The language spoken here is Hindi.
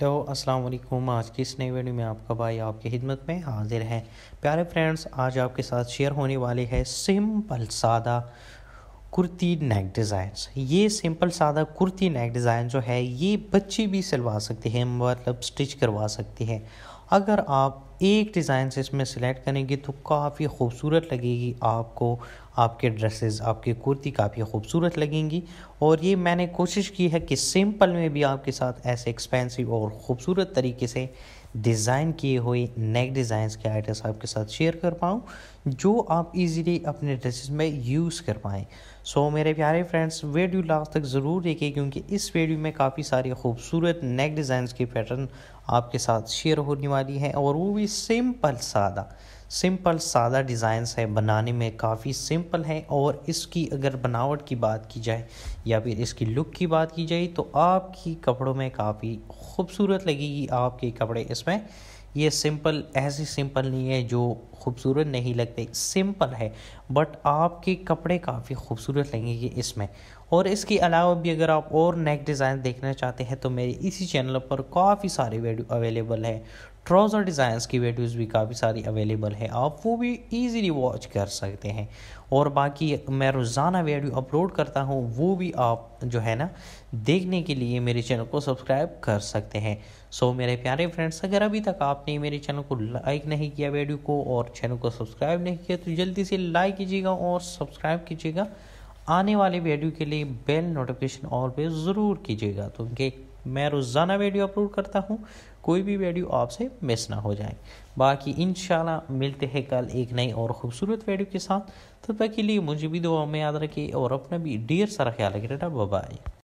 हेलो अस्सलाम वालेकुम आज की इस नई वीडियो में आपका भाई आपकी खिदमत में हाजिर है प्यारे फ्रेंड्स आज आपके साथ शेयर होने वाले है सिंपल सादा कुर्ती नेक डिज़ाइन ये सिंपल सादा कुर्ती नेक डिज़ाइन जो है ये बच्चे भी सिलवा सकते हैं मतलब स्टिच करवा सकते हैं अगर आप एक डिज़ाइन से इसमें सिलेक्ट करेंगे तो काफ़ी खूबसूरत लगेगी आपको आपके ड्रेसेस आपके कुर्ती काफ़ी खूबसूरत लगेंगी और ये मैंने कोशिश की है कि सिंपल में भी आपके साथ ऐसे एक्सपेंसिव और ख़ूबसूरत तरीके से डिज़ाइन किए हुए नेक डिज़ाइंस के आइटम्स आपके साथ शेयर कर पाऊँ जो आप इजीली अपने ड्रेसेस में यूज़ कर पाएँ सो so, मेरे प्यारे फ्रेंड्स वीडियो लास्ट तक ज़रूर देखिए क्योंकि इस वीडियो में काफ़ी सारे खूबसूरत नेक डिज़ाइंस के पैटर्न आपके साथ शेयर होने वाली हैं और वो भी काफ़ी सिंपल सादा सिंपल सादा डिज़ाइंस है बनाने में काफ़ी सिंपल है और इसकी अगर बनावट की बात की जाए या फिर इसकी लुक की बात की जाए तो आपकी कपड़ों में काफ़ी खूबसूरत लगेगी आपके कपड़े इसमें ये सिंपल ऐसे सिंपल नहीं है जो खूबसूरत नहीं लगते सिंपल है बट आपके कपड़े काफ़ी खूबसूरत लगेंगे इसमें और इसके अलावा भी अगर आप और नेक डिज़ाइन देखना चाहते हैं तो मेरे इसी चैनल पर काफ़ी सारे वीडियो अवेलेबल है ट्राउज़र डिज़ाइंस की वीडियोज भी काफ़ी सारी अवेलेबल है आप वो भी इजीली वॉच कर सकते हैं और बाकी मैं रोज़ाना वीडियो अपलोड करता हूँ वो भी आप जो है ना देखने के लिए मेरे चैनल को सब्सक्राइब कर सकते हैं सो मेरे प्यारे फ्रेंड्स अगर अभी तक आपने मेरे चैनल को लाइक नहीं किया वीडियो को और चैनल को सब्सक्राइब नहीं किया तो जल्दी से लाइक कीजिएगा और सब्सक्राइब कीजिएगा आने वाले वीडियो के लिए बेल नोटिफिकेशन और पे ज़रूर कीजिएगा तो कि मैं रोज़ाना वीडियो अपलोड करता हूँ कोई भी वीडियो आपसे मिस ना हो जाए बाकी इन मिलते हैं कल एक नई और ख़ूबसूरत वीडियो के साथ तब तक के लिए मुझे भी दुआ में याद रखिए और अपना भी डेर सारा ख्याल रखिए बेटा बाय